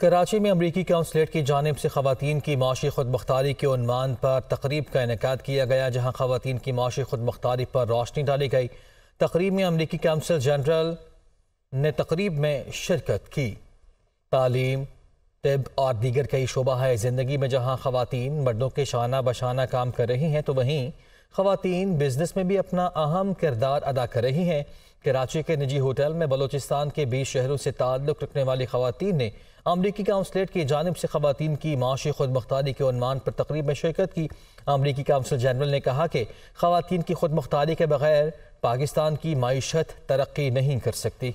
कराची में अमरीकी कौंसलेट की जानब से खातन की माशी खुदमख्तारी के उनवान पर तकरीब का इनका किया गया जहाँ खातन की माशी खुदमख्तारी पर रोशनी डाली गई तकरीब में अमरीकी कौंसल जनरल ने तकरीब में शिरकत की तालीम तब और दीगर कई शोबा है ज़िंदगी में जहाँ खातन मर्दों के शाना बशाना काम कर रही हैं तो वहीं खातन बिजनेस में भी अपना अहम किरदार अदा कर रही हैं कराची के निजी होटल में बलोचिस्तान के बीस शहरों से ताल्लुक़ रखने वाली खवतिन ने अमरीकी काउंसलेट की जानब से खवतन की माशी खुद मुख्तारी के अनमान पर तकरीब में शिरकत की अमरीकी काउंसल जनरल ने कहा कि खातन की खुद मुख्तारी के बगैर पाकिस्तान की मीशत तरक्की नहीं कर सकती